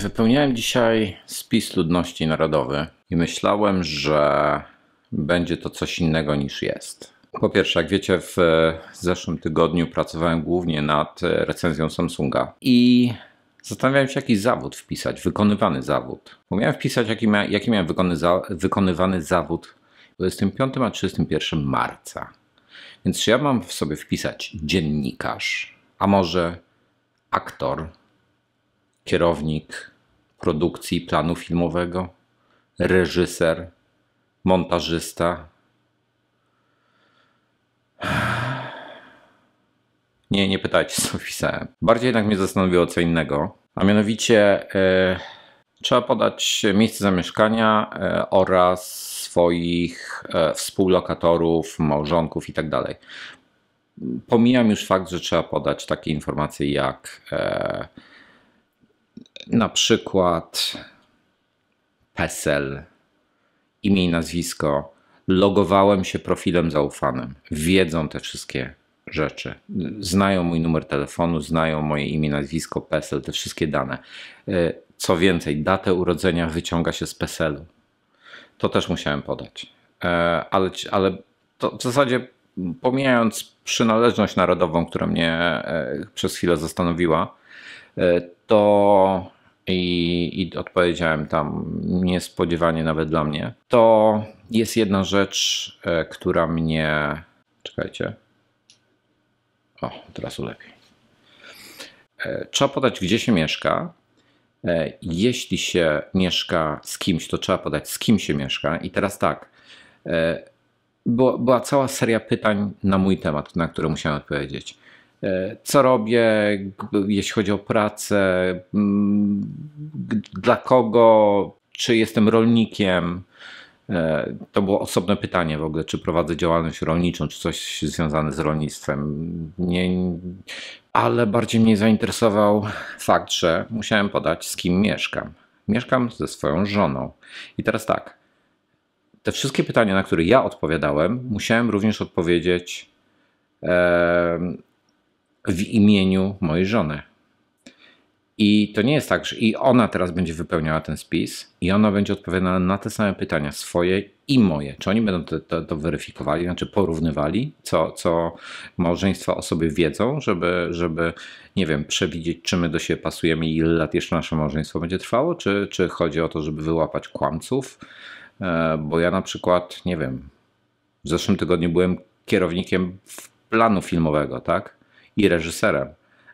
Wypełniałem dzisiaj spis ludności narodowy i myślałem, że będzie to coś innego niż jest. Po pierwsze, jak wiecie, w zeszłym tygodniu pracowałem głównie nad recenzją Samsunga i zastanawiałem się, jaki zawód wpisać, wykonywany zawód. Bo miałem wpisać, jaki, mia, jaki miałem wykony za, wykonywany zawód 25 a 31 marca. Więc czy ja mam w sobie wpisać dziennikarz, a może aktor, kierownik produkcji planu filmowego, reżyser, montażysta. Nie, nie pytajcie, co pisałem. Bardziej jednak mnie zastanowiło co innego, a mianowicie e, trzeba podać miejsce zamieszkania e, oraz swoich e, współlokatorów, małżonków itd. Tak Pomijam już fakt, że trzeba podać takie informacje jak na przykład PESEL, imię i nazwisko, logowałem się profilem zaufanym. Wiedzą te wszystkie rzeczy. Znają mój numer telefonu, znają moje imię, nazwisko, PESEL, te wszystkie dane. Y, co więcej, datę urodzenia wyciąga się z PESEL-u. To też musiałem podać. Y, ale, ale to w zasadzie pomijając przynależność narodową, która mnie y, przez chwilę zastanowiła, to i, i odpowiedziałem tam niespodziewanie nawet dla mnie, to jest jedna rzecz, e, która mnie. Czekajcie. O, teraz lepiej. E, trzeba podać, gdzie się mieszka. E, jeśli się mieszka z kimś, to trzeba podać, z kim się mieszka. I teraz tak. Była, była cała seria pytań na mój temat, na które musiałem odpowiedzieć co robię, jeśli chodzi o pracę, mm, dla kogo, czy jestem rolnikiem. E, to było osobne pytanie w ogóle, czy prowadzę działalność rolniczą, czy coś związane z rolnictwem. Nie, ale bardziej mnie zainteresował fakt, że musiałem podać, z kim mieszkam. Mieszkam ze swoją żoną. I teraz tak, te wszystkie pytania, na które ja odpowiadałem, musiałem również odpowiedzieć, w imieniu mojej żony. I to nie jest tak, że i ona teraz będzie wypełniała ten spis i ona będzie odpowiadała na te same pytania, swoje i moje. Czy oni będą to, to, to weryfikowali, znaczy porównywali, co, co małżeństwa o sobie wiedzą, żeby, żeby, nie wiem, przewidzieć, czy my do siebie pasujemy i ile lat jeszcze nasze małżeństwo będzie trwało, czy, czy chodzi o to, żeby wyłapać kłamców. E, bo ja na przykład, nie wiem, w zeszłym tygodniu byłem kierownikiem planu filmowego, tak? i reżyserem.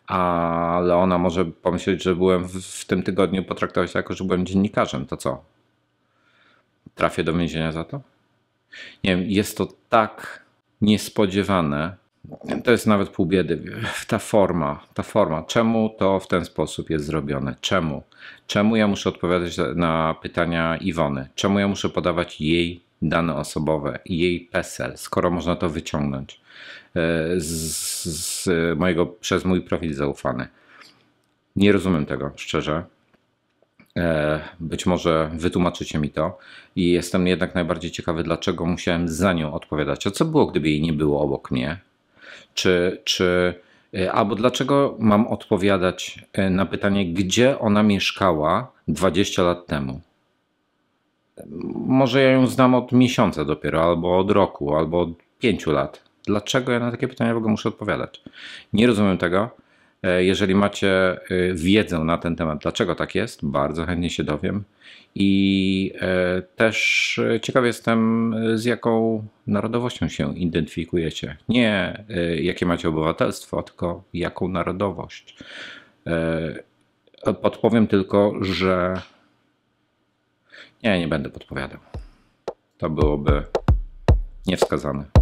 Ale ona może pomyśleć, że byłem w, w tym tygodniu, potraktować jako, że byłem dziennikarzem. To co? Trafię do więzienia za to? Nie wiem, jest to tak niespodziewane. To jest nawet pół biedy. Ta forma, ta forma. Czemu to w ten sposób jest zrobione? Czemu? Czemu ja muszę odpowiadać na pytania Iwony? Czemu ja muszę podawać jej dane osobowe, jej PESEL, skoro można to wyciągnąć? E, z, z mojego, przez mój profil zaufany. Nie rozumiem tego, szczerze. E, być może wytłumaczycie mi to i jestem jednak najbardziej ciekawy, dlaczego musiałem za nią odpowiadać. A co było, gdyby jej nie było obok mnie? Czy, czy e, albo dlaczego mam odpowiadać na pytanie, gdzie ona mieszkała 20 lat temu? Może ja ją znam od miesiąca dopiero, albo od roku, albo od pięciu lat. Dlaczego ja na takie pytania w ogóle muszę odpowiadać? Nie rozumiem tego. E, jeżeli macie e, wiedzę na ten temat, dlaczego tak jest, bardzo chętnie się dowiem. I e, też ciekaw jestem, z jaką narodowością się identyfikujecie. Nie jakie macie obywatelstwo, tylko jaką narodowość. Podpowiem tylko, że. Nie, nie będę podpowiadał. To byłoby niewskazane.